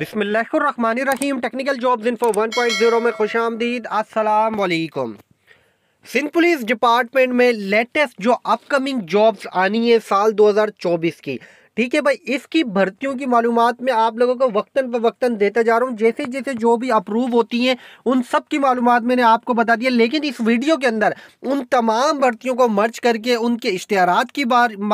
रहीम technical jobs info zero में खुश आमदीद असलकम सिंध पुलिस डिपार्टमेंट में लेटेस्ट जो अपकमिंग जॉब्स आनी है साल 2024 की ठीक है भाई इसकी भर्तियों की मालूम में आप लोगों को वक्तन पर वक्तन देता जा रहा हूँ जैसे जैसे जो भी अप्रूव होती हैं उन सब की मालूम मैंने आपको बता दिया लेकिन इस वीडियो के अंदर उन तमाम भर्तियों को मर्ज करके उनके इश्तहार की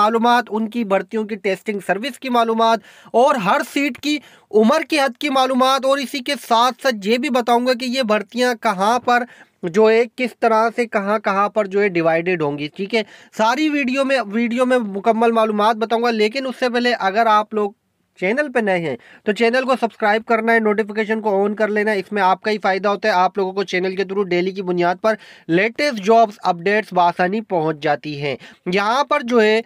मालूम उनकी भर्तियों की टेस्टिंग सर्विस की मालूम और हर सीट की उम्र की हद की मालूम और इसी के साथ साथ ये भी बताऊँगा कि ये भर्तियाँ कहाँ पर जो है किस तरह से कहाँ कहाँ पर जो है डिवाइडेड होंगी ठीक है सारी वीडियो में वीडियो में मुकम्मल मालूम बताऊँगा लेकिन उससे पहले अगर आप लोग चैनल पे नए हैं तो चैनल को सब्सक्राइब करना है नोटिफिकेशन को ऑन कर लेना है इसमें आपका ही फ़ायदा होता है आप लोगों को चैनल के थ्रू डेली की बुनियाद पर लेटेस्ट जॉब्स अपडेट्स बासानी पहुंच जाती हैं यहाँ पर जो है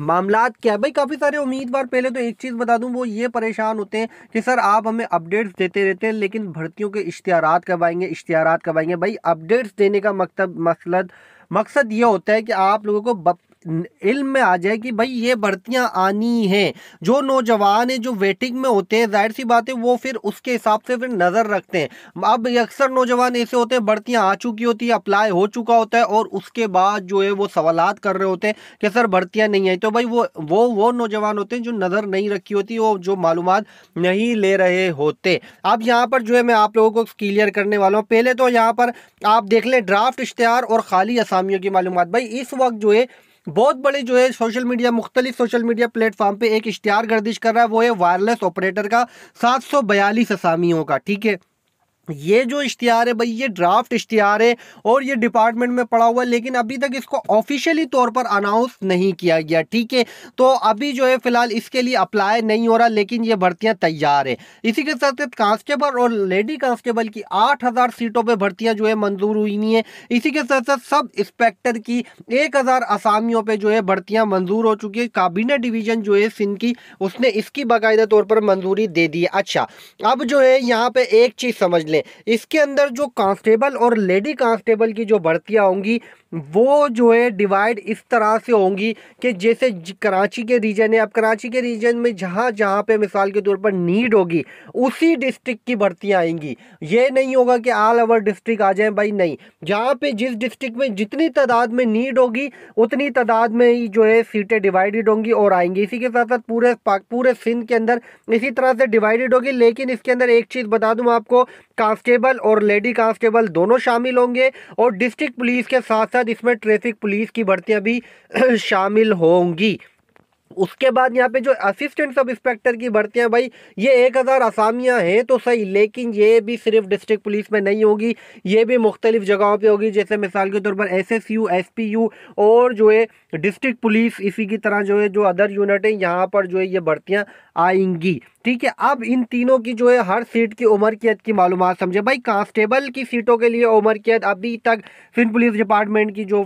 मामला क्या है भाई काफ़ी सारे उम्मीदवार पहले तो एक चीज़ बता दूं वो ये परेशान होते हैं कि सर आप हमें अपडेट्स देते रहते हैं लेकिन भर्तियों के इश्तहार कब आएंगे इश्तहार कब आएंगे भाई अपडेट्स देने का मकतब मकसद मकसद ये होता है कि आप लोगों को इल्म में आ जाए कि भाई ये भर्तियाँ आनी हैं जो नौजवान है जो वेटिंग में होते हैं जाहिर सी बात है वो फिर उसके हिसाब से फिर नज़र रखते हैं अब अक्सर नौजवान ऐसे होते हैं भर्तियाँ आ चुकी होती हैं अप्लाई हो चुका होता है और उसके बाद जो है वो सवालत कर रहे होते हैं कि सर भर्तियाँ नहीं आई तो भाई वो वो वो नौजवान होते हैं जो नज़र नहीं रखी होती वो जो मालूम नहीं ले रहे होते अब यहाँ पर जो है मैं आप लोगों को क्लियर करने वाला हूँ पहले तो यहाँ पर आप देख लें ड्राफ्ट इश्तहार और खाली असामियों की मालूम भाई इस वक्त जो है बहुत बड़ी जो है सोशल मीडिया मुख्तलिफ सोशल मीडिया प्लेटफॉर्म पर एक इश्तिहार गर्दिश कर रहा है वो है वायरलेस ऑपरेटर का सात सौ बयालीस असामियों का ठीक है ये जो इश्तिहार है भाई ये ड्राफ्ट इश्तिहार है और ये डिपार्टमेंट में पड़ा हुआ है लेकिन अभी तक इसको ऑफिशियली तौर पर अनाउंस नहीं किया गया ठीक है तो अभी जो है फिलहाल इसके लिए अप्लाई नहीं हो रहा लेकिन ये भर्तियां तैयार है इसी के साथ साथ कांस्टेबल और लेडी कांस्टेबल की आठ हज़ार सीटों पर भर्तियां जो है मंजूर हुई नहीं है इसी के साथ साथ सब इंस्पेक्टर की एक हज़ार असामियों पर जो है भर्तियां मंजूर हो चुकी है काबीना डिवीजन जो है सिंध की उसने इसकी बाकायदा तौर पर मंजूरी दे दी अच्छा अब जो है यहाँ पे एक चीज़ समझ लें इसके अंदर जो कांस्टेबल और लेडी कांस्टेबल की जो भर्तियाँ होंगी वो जो है डिवाइड इस तरह से होंगी कि जैसे कराची के रीजन है अब कराची के रीजन में जहाँ जहाँ पे मिसाल के तौर पर नीड होगी उसी डिस्ट्रिक्ट की भर्तियाँ आएंगी ये नहीं होगा कि ऑल ओवर डिस्ट्रिक्ट आ जाए भाई नहीं जहाँ पे जिस डिस्ट्रिक्ट में जितनी तादाद में नीड होगी उतनी तादाद में ही जो है सीटें डिवाइडेड होंगी और आएंगी इसी के साथ साथ पूरे पूरे सिंध के अंदर इसी तरह से डिवाइडेड होगी लेकिन इसके अंदर एक चीज़ बता दूँ आपको कांस्टेबल और लेडी कांस्टेबल दोनों शामिल होंगे और डिस्ट्रिक्ट पुलिस के साथ साथ साथ इसमें ट्रैफिक पुलिस की भर्तियाँ भी शामिल होंगी उसके बाद यहाँ पे जो असिस्टेंट सब इंस्पेक्टर की भर्तियाँ भाई ये एक हज़ार आसामियाँ हैं तो सही लेकिन ये भी सिर्फ डिस्ट्रिक्ट पुलिस में नहीं होगी ये भी मुख्तलिफ जगहों पे होगी जैसे मिसाल के तौर पर S S U S P U और जो है डिस्ट्रिक्ट पुलिस इसी की तरह जो है जो अदर यूनिट है यहाँ पर जो है ये भर्तियाँ आएंगी ठीक है अब इन तीनों की जो है हर सीट की कैद की मालूम समझे भाई कांस्टेबल की सीटों के लिए उम्र कैद अभी तक सिंध पुलिस डिपार्टमेंट की जो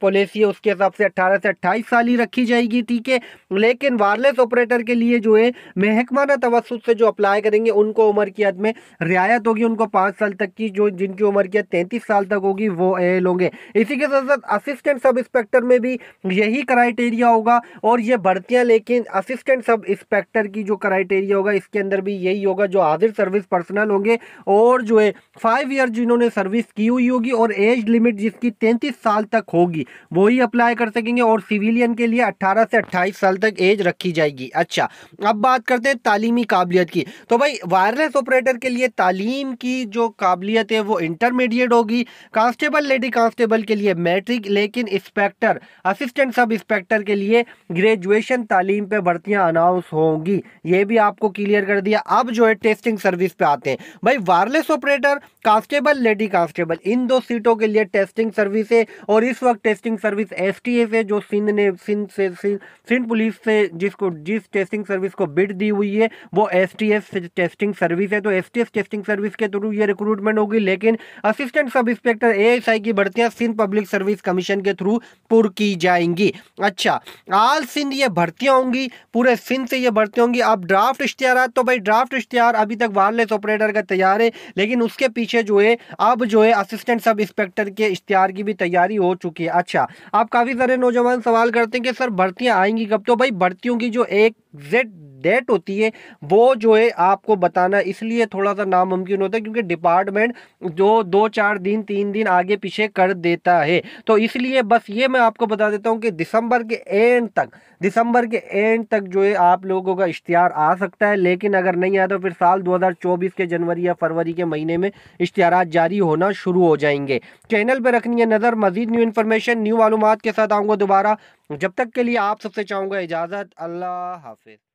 पॉलिसी है उसके हिसाब से 18 से 28 साल ही रखी जाएगी ठीक है लेकिन वायरलेस ऑपरेटर के लिए जो है महकमाना तवसत से जो अप्लाई करेंगे उनको उम्र कैद में रियायत होगी उनको पाँच साल तक की जो जिनकी उम्र कैद तैंतीस साल तक होगी वो एल होंगे इसी के साथ साथ असिस्टेंट सब इंस्पेक्टर में भी यही क्राइटेरिया होगा और ये बढ़तियाँ लेकिन असिस्टेंट सब इंस्पेक्टर की जो क्राइटेरिया होगा इसके अंदर भी यही होगा जो हाजिर सर्विस पर्सनल होंगे और जो है फाइव ईयर जिन्होंने सर्विस की हुई होगी और एज लिमिट जिसकी तैंतीस साल तक होगी वही अप्लाई कर सकेंगे और सिविलियन के लिए अट्ठारह से अट्ठाईस साल तक एज रखी जाएगी अच्छा अब बात करते हैं तालीमी काबिलियत की तो भाई वायरलेस ऑपरेटर के लिए तालीम की जो काबिलियत है वो इंटरमीडिएट होगी कांस्टेबल लेडी कांस्टेबल के लिए मैट्रिक लेकिन इंस्पेक्टर असिस्टेंट सब इंस्पेक्टर के लिए ग्रेजुएशन तालीम पे भर्तियां अनाउंस होंगी ये भी आपको क्लियर कर दिया अब जो है टेस्टिंग सर्विस पे आते हैं भाई wireless operator constable lady constable इन दो सीटों के लिए टेस्टिंग सर्विस है और इस वक्त टेस्टिंग सर्विस एस टी है जो सिंध ने सिंध से सिंध पुलिस से जिसको जिस टेस्टिंग सर्विस को बिट दी हुई है वो S T S testing service है तो S T S testing service के थ्रू ये रिक्रूटमेंट होगी लेकिन assistant sub inspector A S I की भर्तियाँ सिंध पब्लिक सर्विस कमीशन के थ्रू पुर की जाएंगी अच्छा आल सिंध ये भर्तियाँ होंगी पूरे सिंध से ये भर्ती होंगी अब ड्राफ्ट इश्तिहार तो भाई ड्राफ्ट इश्तिहार अभी तक वायरलेस ऑपरेटर का तैयार है लेकिन उसके पीछे जो है अब जो है असिस्टेंट सब इंस्पेक्टर के इश्तिहार की भी तैयारी हो चुकी है अच्छा आप काफ़ी सारे नौजवान सवाल करते हैं कि सर भर्तियाँ आएंगी कब तो भाई भर्तियों की जो एक जेड डेट होती है वो जो है आपको बताना इसलिए थोड़ा सा नामुमकिन होता है क्योंकि डिपार्टमेंट जो दो चार दिन तीन दिन आगे पीछे कर देता है तो इसलिए बस ये मैं आपको बता देता हूँ कि दिसंबर के एंड तक दिसंबर के एंड तक जो है आप लोगों का इश्तहार आ सकता है लेकिन अगर नहीं आया तो फिर साल 2024 के जनवरी या फरवरी के महीने में इश्तहार जारी होना शुरू हो जाएंगे चैनल पर रखनी है नज़र मजीद न्यू इन्फॉर्मेशन न्यू मालूम के साथ आऊँगा दोबारा जब तक के लिए आप सबसे चाहूँगा इजाज़त अल्लाह हाफिज़